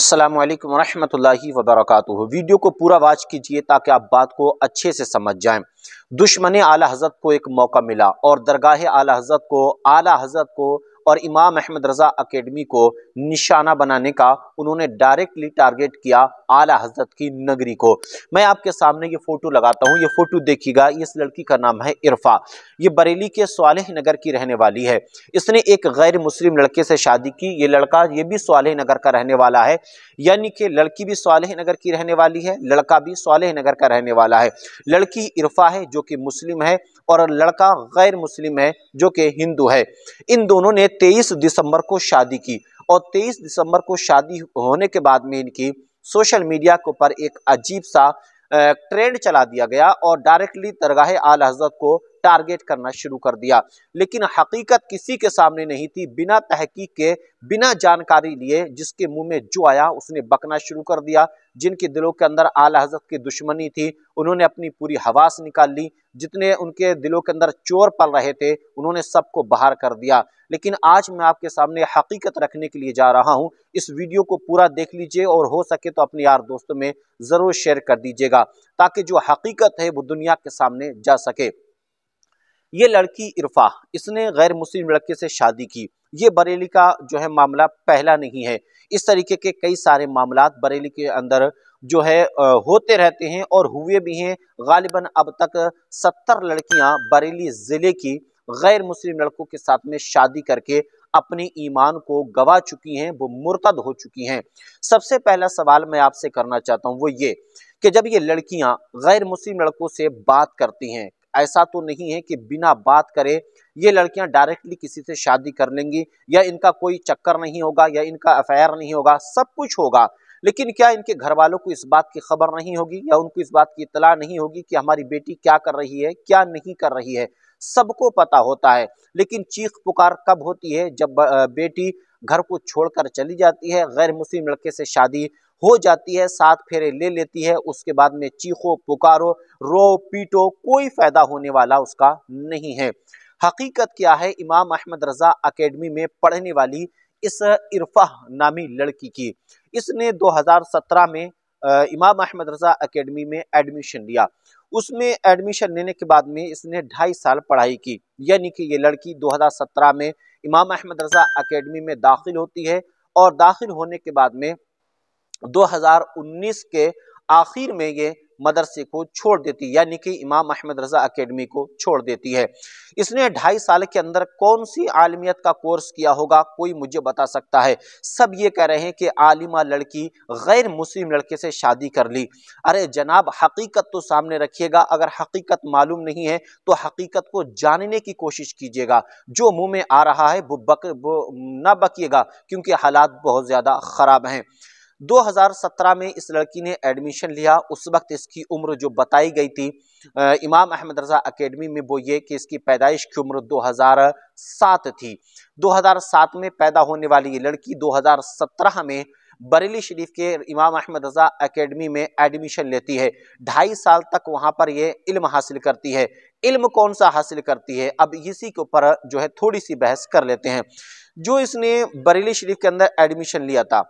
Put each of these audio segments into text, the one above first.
असलम वरहमल वबरक वीडियो को पूरा वाच कीजिए ताकि आप बात को अच्छे से समझ जाएं दुश्मन आला हजरत को एक मौका मिला और दरगाह आला हजरत को आला हजरत को और इमाम अहमद रज़ा अकेडमी को निशाना बनाने का उन्होंने डायरेक्टली टारगेट किया आला हजरत की नगरी को मैं आपके सामने ये फ़ोटो लगाता हूँ ये फ़ोटो देखिएगा इस लड़की का नाम है इरफा ये बरेली के सालह नगर की रहने वाली है इसने एक गैर मुस्लिम लड़के से शादी की ये लड़का ये भी सालह नगर का रहने वाला है यानी कि लड़की भी सालह नगर की रहने वाली है लड़का भी सालह नगर का रहने वाला है लड़की इरफा है जो कि मुस्लिम है और लड़का गैर मुस्लिम है जो कि हिंदू है इन दोनों ने तेईस दिसंबर को शादी की और तेईस दिसंबर को शादी होने के बाद में इनकी सोशल मीडिया के ऊपर एक अजीब सा ट्रेंड चला दिया गया और डायरेक्टली दरगाह आल हजरत को टारगेट करना शुरू कर दिया लेकिन हकीकत किसी के सामने नहीं थी बिना तहकीक के बिना जानकारी लिए जिसके मुंह में जो आया उसने बकना शुरू कर दिया जिनके दिलों के अंदर आला हजरत की दुश्मनी थी उन्होंने अपनी पूरी हवास निकाल ली जितने उनके दिलों के अंदर चोर पल रहे थे उन्होंने सबको बाहर कर दिया लेकिन आज मैं आपके सामने हकीकत रखने के लिए जा रहा हूँ इस वीडियो को पूरा देख लीजिए और हो सके तो अपने यार दोस्तों में ज़रूर शेयर कर दीजिएगा ताकि जो हकीकत है वो दुनिया के सामने जा सके ये लड़की इरफा इसने गैर मुस्लिम लड़के से शादी की ये बरेली का जो है मामला पहला नहीं है इस तरीके के कई सारे मामला बरेली के अंदर जो है होते रहते हैं और हुए भी हैं गालिबा अब तक सत्तर लड़कियां बरेली ज़िले की गैर मुस्लिम लड़कों के साथ में शादी करके अपने ईमान को गवा चुकी हैं वो मुर्तद हो चुकी हैं सबसे पहला सवाल मैं आपसे करना चाहता हूँ वो ये कि जब ये लड़कियां गैर मुस्लिम लड़कों से बात करती हैं ऐसा तो नहीं है कि बिना बात करे ये लड़कियां डायरेक्टली किसी से शादी कर लेंगी या इनका कोई चक्कर नहीं होगा या इनका अफेयर नहीं होगा सब कुछ होगा लेकिन क्या इनके घर वालों को इस बात की खबर नहीं होगी या उनको इस बात की इतला नहीं होगी कि हमारी बेटी क्या कर रही है क्या नहीं कर रही है सबको पता होता है लेकिन चीख पुकार कब होती है जब बेटी घर को छोड़कर चली जाती है गैर मुस्लिम लड़के से शादी हो जाती है सात फेरे ले लेती है उसके बाद में चीखो पुकारो रो पीटो कोई फ़ायदा होने वाला उसका नहीं है हकीकत क्या है इमाम अहमद रज़ा अकेडमी में पढ़ने वाली इस इरफा नामी लड़की की इसने 2017 में इमाम अहमद रज़ा अकेडमी में एडमिशन लिया उसमें एडमिशन लेने के बाद में इसने ढाई साल पढ़ाई की यानी कि ये लड़की 2017 में इमाम अहमद रज़ा अकेडमी में दाखिल होती है और दाखिल होने के बाद में 2019 के आखिर में ये मदरसे को छोड़ देती है यानी कि इमाम अहमद रजा अकेडमी को छोड़ देती है इसने ढाई साल के अंदर कौन सी आलमियत का कोर्स किया होगा कोई मुझे बता सकता है सब ये कह रहे हैं कि आलिमा लड़की गैर मुस्लिम लड़के से शादी कर ली अरे जनाब हकीकत तो सामने रखिएगा अगर हकीकत मालूम नहीं है तो हकीकत को जानने की कोशिश कीजिएगा जो मुँह में आ रहा है वो बक वो ना बकिएगा क्योंकि हालात बहुत ज़्यादा ख़राब हैं 2017 में इस लड़की ने एडमिशन लिया उस वक्त इसकी उम्र जो बताई गई थी आ, इमाम अहमद रज़ा अकेडमी में वो ये कि इसकी पैदाइश की उम्र 2007 थी 2007 में पैदा होने वाली ये लड़की 2017 में बरेली शरीफ के इमाम अहमद रज़ा एकेडमी में एडमिशन लेती है ढाई साल तक वहाँ पर ये इल्म हासिल करती है इल्म कौन सा हासिल करती है अब इसी के ऊपर जो है थोड़ी सी बहस कर लेते हैं जो इसने बरेली शरीफ के अंदर एडमिशन लिया था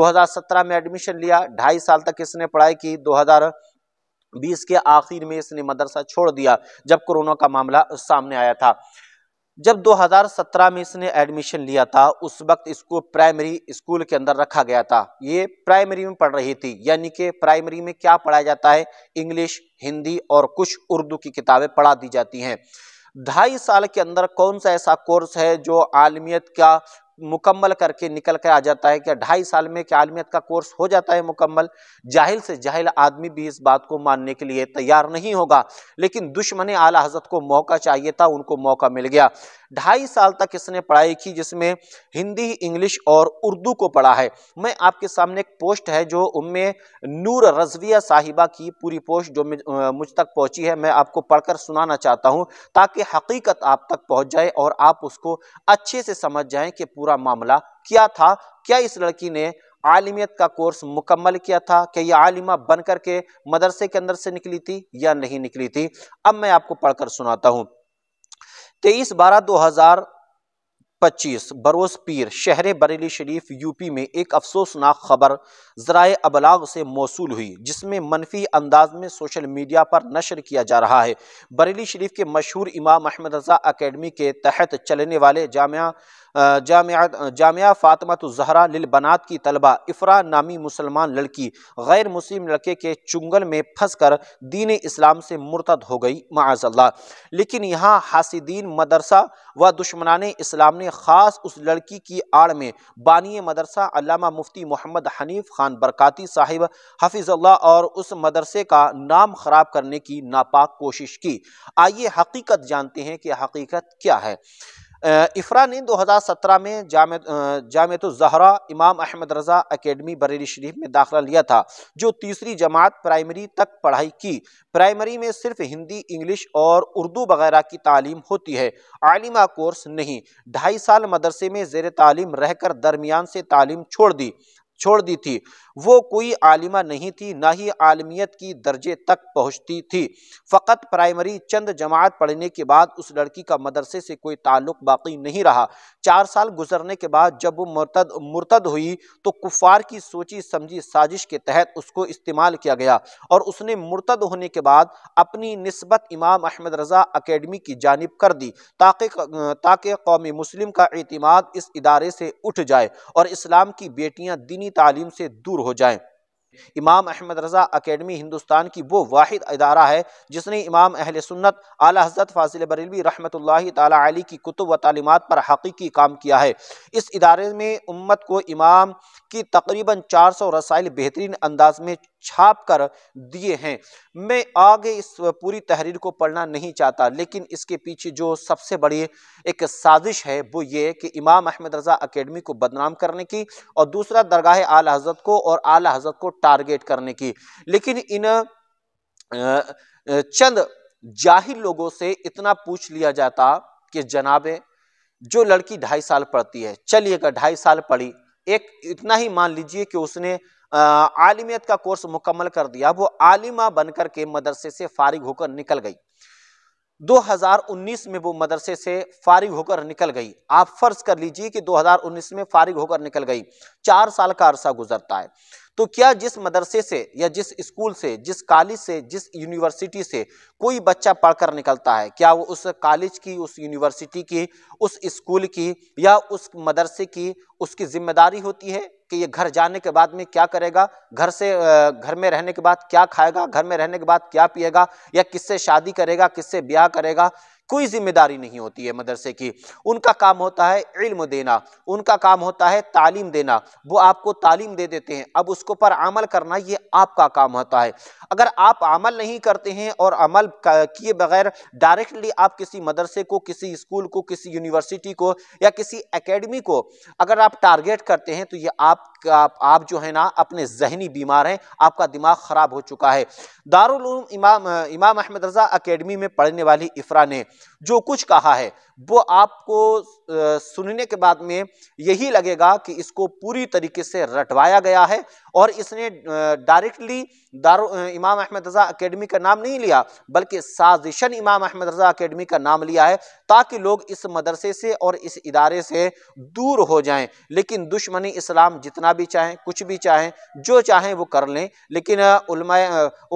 2017 में एडमिशन लिया ढाई साल तक इसने पढ़ाई की 2020 के आखिर में इसने मदरसा छोड़ दिया जब कोरोना का मामला सामने आया था जब 2017 में इसने एडमिशन लिया था उस वक्त इसको प्राइमरी स्कूल के अंदर रखा गया था ये प्राइमरी में पढ़ रही थी यानी कि प्राइमरी में क्या पढ़ाया जाता है इंग्लिश हिंदी और कुछ उर्दू की किताबें पढ़ा दी जाती हैं ढाई साल के अंदर कौन सा ऐसा कोर्स है जो आलमियत का मुकम्मल करके निकल कर आ जाता है क्या ढाई साल में क्या आलमियत का कोर्स हो जाता है मुकम्मल जाहिल से जाहिल आदमी भी इस बात को मानने के लिए तैयार नहीं होगा लेकिन दुश्मन आला हजरत को मौका चाहिए था उनको मौका मिल गया ढाई साल तक इसने पढ़ाई की जिसमें हिंदी इंग्लिश और उर्दू को पढ़ा है मैं आपके सामने एक पोस्ट है जो उम्मे नूर रजविया साहिबा की पूरी पोस्ट जो मुझ तक पहुंची है मैं आपको पढ़कर सुनाना चाहता हूं ताकि हकीकत आप तक पहुंच जाए और आप उसको अच्छे से समझ जाएं कि पूरा पूरा मामला क्या था क्या इस लड़की ने आलिमियत का कोर्स मुकम्मल किया था क्या यह आलिमा बन के मदरसे के अंदर से निकली थी या नहीं निकली थी अब मैं आपको पढ़कर सुनाता हूँ तेईस बारह दो हजार पच्चीस बरोस पीर शहर बरेली शरीफ यूपी में एक अफसोसनाक खबर ज़राए अबलाग से मौसू हुई जिसमें मनफी अंदाज में सोशल मीडिया पर नशर किया जा रहा है बरेली शरीफ के मशहूर इमाम अहमद रजा अकेडमी के तहत चलने वाले जामिया जामिया जामिया फ़ातमत तो लिल बनात की तलबा इफ़रा नामी मुसलमान लड़की गैर मुस्लिम लड़के के चुंगल में फंस कर दीन इस्लाम से मुरतद हो गई माजल्ला लेकिन यहाँ हासिदीन मदरसा व दुश्मनान इस्लाम ने ख़ास उस लड़की की आड़ में बानी मदरसा अलामा मुफ्ती मोहम्मद हनीफ खान बरकती साहिब हफिज़ल्ला और उस मदरसे का नाम ख़राब करने की नापाक कोशिश की आइए हकीकत जानते हैं कि हकीकत क्या है इफ्रा ने 2017 में जाम जामत जहरा इमाम अहमद रज़ा अकेडमी बरेली शरीफ में दाखिला लिया था जो तीसरी जमात प्राइमरी तक पढ़ाई की प्राइमरी में सिर्फ हिंदी इंग्लिश और उर्दू वगैरह की तालीम होती है आलिमा कोर्स नहीं ढाई साल मदरसे में जेर तालीम रहकर दरमियान से तालीम छोड़ दी छोड़ दी थी वो कोई आलिमा नहीं थी ना ही आलमियत की दर्जे तक पहुंचती थी फ़कत प्राइमरी चंद जमात पढ़ने के बाद उस लड़की का मदरसे से कोई ताल्लुक बाकी नहीं रहा चार साल गुजरने के बाद जब वो मरतद मर्तद हुई तो कुफार की सोची समझी साजिश के तहत उसको इस्तेमाल किया गया और उसने मुर्तद होने के बाद अपनी नस्बत इमाम अहमद रज़ा अकेडमी की जानब कर दी ताकि ताकि कौमी मुस्लिम का अतमाद इस इदारे से उठ जाए और इस्लाम की बेटियाँ दिनी तालीम से दूर हो जाए इमाम अहमद रज़ा अकेडमी हिंदुस्तान की वो वाद अदारा है जिसने इमाम अहल सुन्नत आला हज़रत फाजिल बरेलवी रही ताली की कुतुब व तालीमत पर हकीकी काम किया है इस इदारे में उम्मत को इमाम की तकरीबन चार सौ रसाइल बेहतरीन अंदाज में छाप कर दिए हैं मैं आगे इस पूरी तहरीर को पढ़ना नहीं चाहता लेकिन इसके पीछे जो सबसे बड़ी एक साजिश है वो ये कि इमाम अहमद रज़ा अकेडमी को बदनाम करने की और दूसरा दरगाह आल हजरत को और आल हजरत को टारगेट करने की लेकिन इन चंद जाहिर लोगों से इतना पूछ लिया जाता कि जनाबे जो लड़की ढाई साल पढ़ती है चलिएगा ढाई साल पढ़ी एक इतना ही मान लीजिए कि उसने आलिमियत का कोर्स मुकम्मल कर दिया वो आलिमा बनकर के मदरसे से फारिग होकर निकल गई 2019 में वो मदरसे से फारिग होकर निकल गई आप फर्ज कर लीजिए कि 2019 में फारिग होकर निकल गई चार साल का अरसा गुजरता है तो क्या जिस मदरसे से या जिस स्कूल से जिस कॉलेज से जिस यूनिवर्सिटी से कोई बच्चा पढ़कर निकलता है क्या वो उस कॉलेज की उस यूनिवर्सिटी की उस स्कूल की या उस मदरसे की उसकी जिम्मेदारी होती है कि ये घर जाने के बाद में क्या करेगा घर से घर में रहने के बाद क्या खाएगा घर में रहने के बाद क्या पिएगा या किससे शादी करेगा किससे ब्याह करेगा कोई जिम्मेदारी नहीं होती है मदरसे की उनका काम होता है इल्म देना उनका काम होता है तालीम देना वो आपको तालीम दे देते हैं अब उसको पर अमल करना ये आपका काम होता है अगर आप अमल नहीं करते हैं और अमल किए बगैर डायरेक्टली आप किसी मदरसे को किसी स्कूल को किसी यूनिवर्सिटी को या किसी एकेडमी को अगर आप टारगेट करते हैं तो ये आप आप, आप जो है ना अपने जहनी बीमार हैं आपका दिमाग ख़राब हो चुका है दारुल इमाम इमाम अहमद रजा अकेडमी में पढ़ने वाली इफ्रा ने जो कुछ कहा है वो आपको सुनने के बाद में यही लगेगा कि इसको पूरी तरीके से रटवाया गया है और इसने डायरेक्टली दारो इमाम अहमद रज़ा अकेडमी का नाम नहीं लिया बल्कि साजिशन इमाम अहमद रज़ा अकेडमी का नाम लिया है ताकि लोग इस मदरसे से और इस इदारे से दूर हो जाएं लेकिन दुश्मनी इस्लाम जितना भी चाहें कुछ भी चाहें जो चाहें वो कर लें लेकिन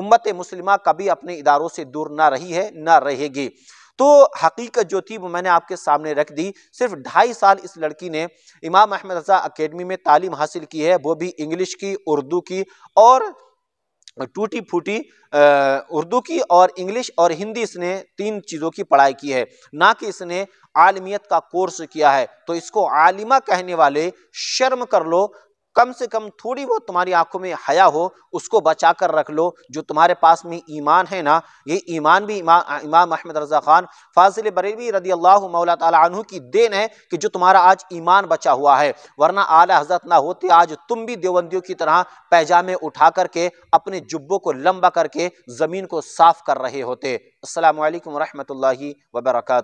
उम्मत मुस्लिम कभी अपने इदारों से दूर ना रही है ना रहेगी तो हकीकत जो थी वो मैंने आपके सामने रख दी सिर्फ ढाई साल इस लड़की ने इमाम अहमद रजा अकेडमी में तालीम हासिल की है वो भी इंग्लिश की उर्दू की और टूटी फूटी उर्दू की और इंग्लिश और हिंदी इसने तीन चीज़ों की पढ़ाई की है ना कि इसने आलमियत का कोर्स किया है तो इसको आलिमा कहने वाले शर्म कर लो कम से कम थोड़ी वो तुम्हारी आंखों में हया हो उसको बचा कर रख लो जो तुम्हारे पास में ईमान है ना ये ईमान भी इमा, इमाम अहमद रजा खान फाजिल बरेवी रदी अल्लाह मौला तु की देन है कि जो तुम्हारा आज ईमान बचा हुआ है वरना आला हजरत ना होते आज तुम भी देवबंदियों की तरह पैजामे उठा करके अपने जुब्बों को लंबा करके ज़मीन को साफ कर रहे होते असल वरहमल वबरकू